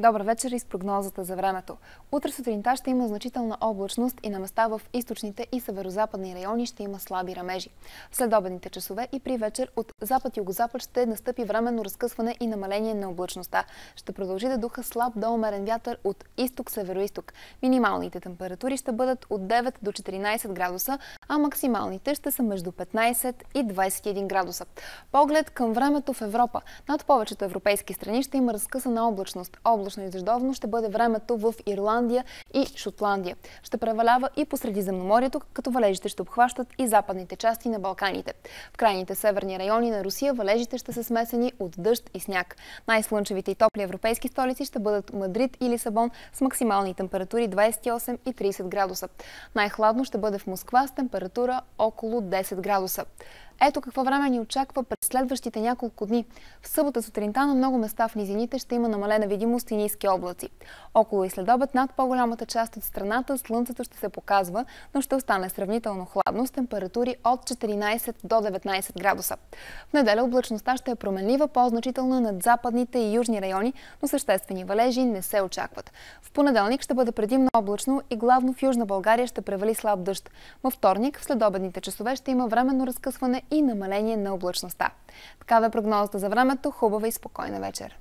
Добър вечер и с прогнозата за времето. Утре сутринта ще има значителна облачност и на места в източните и северо-западни райони ще има слаби рамежи. След обедните часове и при вечер от запад и югозапад ще настъпи временно разкъсване и намаление на облачността. Ще продължи да духа слаб до умерен вятър от изток-северо-исток. Минималните температури ще бъдат от 9 до 14 градуса, а максималните ще са между 15 и 21 градуса. Поглед към времето в Европа. Над повечето европейски страни ще има разкъсана облачност. Облач облачно и дъждовно ще бъде времето в Ирландия и Шотландия. Ще превалява и посреди земноморието, като валежите ще обхващат и западните части на Балканите. В крайните северни райони на Русия валежите ще са смесени от дъжд и сняг. Най-слънчевите и топли европейски столици ще бъдат Мадрид и Лисабон с максимални температури 28 и 30 градуса. Най-хладно ще бъде в Москва с температура около 10 градуса. Ето какво време ни очаква през следващите няколко дни. В събота сутринта на много места в низините ще има намалена видимост и ниски облаци. Около и следобед над по-голямата част от страната слънцето ще се показва, но ще остане сравнително хладно с температури от 14 до 19 градуса. В неделя облачността ще е променлива, по-значителна над западните и южни райони, но съществени валежи не се очакват. В понеделник ще бъде предимно облачно и главно в Южна България ще превали слаб дъжд. Във вторник, в следобедните часове ще има временно разкъсване и намаление на облачността. Такава е прогнозата за времето. Хубава и спокойна вечер!